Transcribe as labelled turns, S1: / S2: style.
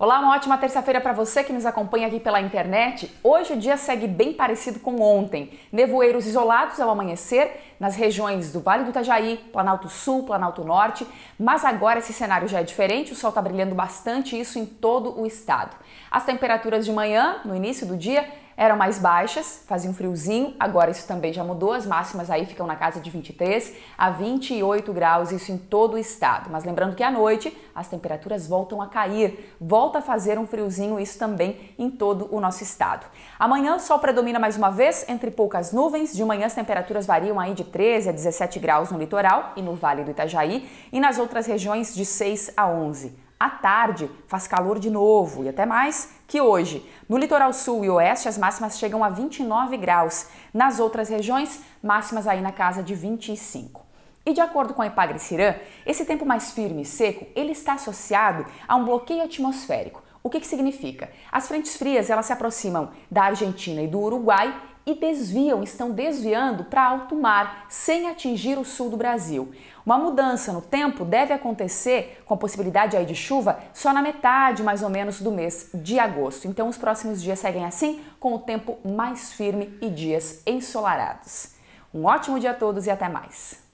S1: Olá, uma ótima terça-feira para você que nos acompanha aqui pela internet. Hoje o dia segue bem parecido com ontem. Nevoeiros isolados ao amanhecer nas regiões do Vale do Itajaí, Planalto Sul, Planalto Norte, mas agora esse cenário já é diferente, o sol está brilhando bastante, isso em todo o estado. As temperaturas de manhã, no início do dia, eram mais baixas, fazia um friozinho, agora isso também já mudou, as máximas aí ficam na casa de 23 a 28 graus, isso em todo o estado. Mas lembrando que à noite as temperaturas voltam a cair, volta a fazer um friozinho, isso também em todo o nosso estado. Amanhã o sol predomina mais uma vez, entre poucas nuvens, de manhã as temperaturas variam aí de 13 a 17 graus no litoral e no Vale do Itajaí e nas outras regiões de 6 a 11. À tarde, faz calor de novo e até mais que hoje. No litoral sul e oeste, as máximas chegam a 29 graus. Nas outras regiões, máximas aí na casa de 25. E de acordo com a Ipagre Cirã, esse tempo mais firme e seco, ele está associado a um bloqueio atmosférico. O que, que significa? As frentes frias elas se aproximam da Argentina e do Uruguai e desviam, estão desviando para alto mar, sem atingir o sul do Brasil. Uma mudança no tempo deve acontecer, com a possibilidade aí de chuva, só na metade mais ou menos do mês de agosto. Então, os próximos dias seguem assim, com o tempo mais firme e dias ensolarados. Um ótimo dia a todos e até mais!